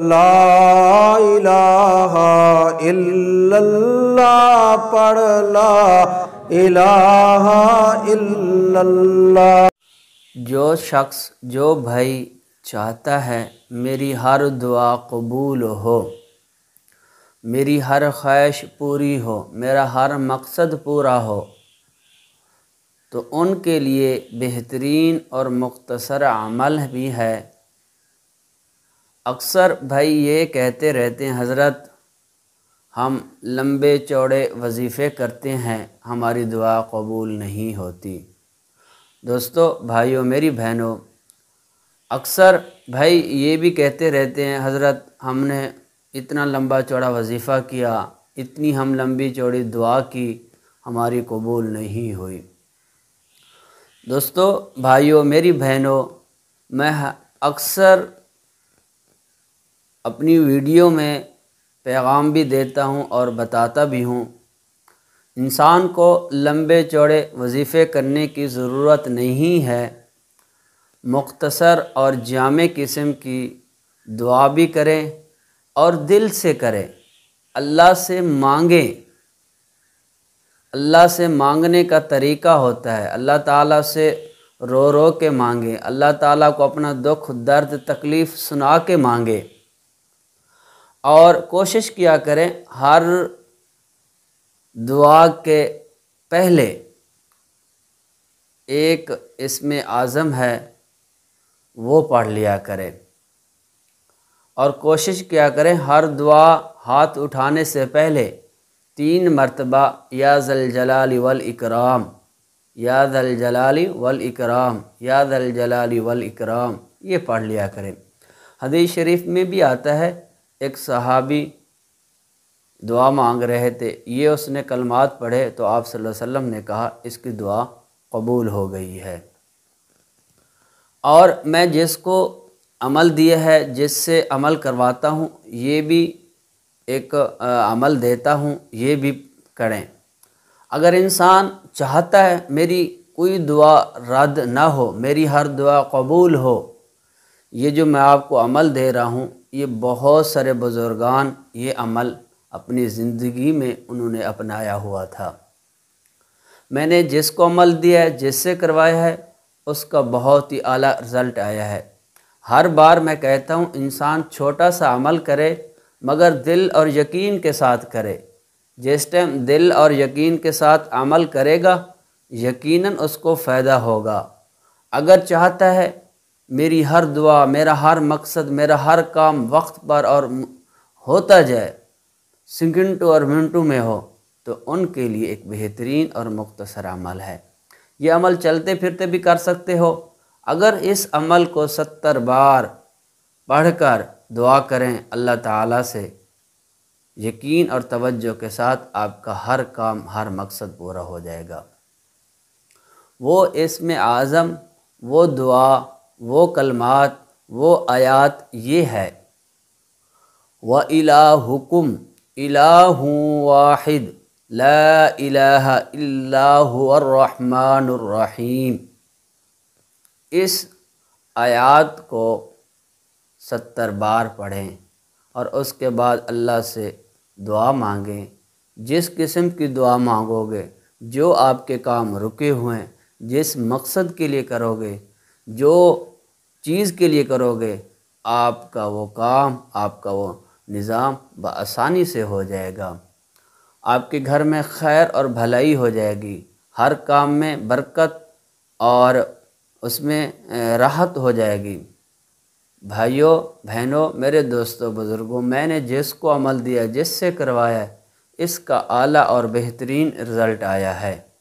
ला इलाहा पढ़ ला इलाहा जो शख्स जो भाई चाहता है मेरी हर दुआ कबूल हो मेरी हर ख्वाहिश पूरी हो मेरा हर मकसद पूरा हो तो उनके लिए बेहतरीन और मुख्तसर अमल भी है अक्सर भाई ये कहते रहते हैं हज़रत हम लंबे चौड़े वजीफ़े करते हैं हमारी दुआ कबूल नहीं होती दोस्तों भाइयों मेरी बहनों अक्सर भाई ये भी कहते रहते हैं हज़रत हमने इतना लंबा चौड़ा वजीफ़ा किया इतनी हम लंबी चौड़ी दुआ की हमारी कबूल नहीं हुई दोस्तों भाइयों मेरी बहनों मैं अक्सर अपनी वीडियो में पैगाम भी देता हूँ और बताता भी हूँ इंसान को लंबे चौड़े वजीफ़े करने की ज़रूरत नहीं है मख्तसर और जाम किस्म की दुआ भी करें और दिल से करें अल्लाह से मांगें अल्लाह से मांगने का तरीका होता है अल्लाह ताला से रो रो के मांगें अल्लाह ताला को अपना दुख दर्द तकलीफ़ सुना के मांगे और कोशिश किया करें हर दुआ के पहले एक इसमें आज़म है वो पढ़ लिया करें और कोशिश किया करें हर दुआ हाथ उठाने से पहले तीन मरतबा या जल जलाली वल इकराम या जल जलाली वल इकराम या जल जलाली वल इकराम ये पढ़ लिया करें हदीस शरीफ में भी आता है एक सहाबी दुआ मांग रहे थे ये उसने कलमात पढ़े तो आप सल्लल्लाहु अलैहि वसल्लम ने कहा इसकी दुआ कबूल हो गई है और मैं जिसको अमल दिया है जिससे अमल करवाता हूँ ये भी एक अमल देता हूँ ये भी करें अगर इंसान चाहता है मेरी कोई दुआ रद्द ना हो मेरी हर दुआ कबूल हो ये जो मैं आपको अमल दे रहा हूँ ये बहुत सारे बुज़ुर्गान ये अमल अपनी ज़िंदगी में उन्होंने अपनाया हुआ था मैंने जिसको अमल दिया है जिससे करवाया है उसका बहुत ही आला रिज़ल्ट आया है हर बार मैं कहता हूँ इंसान छोटा सा अमल करे मगर दिल और यकीन के साथ करे जिस टाइम दिल और यकीन के साथ अमल करेगा यकीनन उसको फ़ायदा होगा अगर चाहता है मेरी हर दुआ मेरा हर मकसद मेरा हर काम वक्त पर और होता जाए सेकेंडों और मिनटों में हो तो उनके लिए एक बेहतरीन और मुख्तसर अमल है ये अमल चलते फिरते भी कर सकते हो अगर इस अमल को सत्तर बार पढ़कर दुआ करें अल्लाह ताला से यकीन और तवज्जो के साथ आपका हर काम हर मकसद पूरा हो जाएगा वो इसमें आज़म वो दुआ वो कलमात वो आयात ये है व इलाकुम हुकुम इलाहू इस आयात को सत्तर बार पढ़ें और उसके बाद अल्लाह से दुआ मांगें जिस किस्म की दुआ मांगोगे जो आपके काम रुके हुए हैं जिस मकसद के लिए करोगे जो चीज़ के लिए करोगे आपका वो काम आपका वो निज़ाम बसानी से हो जाएगा आपके घर में खैर और भलाई हो जाएगी हर काम में बरकत और उसमें राहत हो जाएगी भाइयों बहनों मेरे दोस्तों बुज़ुर्गों मैंने जिसको अमल दिया जिससे करवाया इसका आला और बेहतरीन रिज़ल्ट आया है